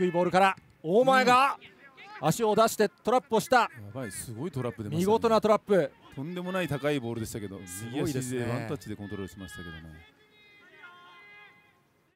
低いボールから大前が足を出してトラップをしたやばいすごいトラップで、ね、見事なトラップとんでもない高いボールでしたけどすごいですねワンタッチでコントロールしましたけどね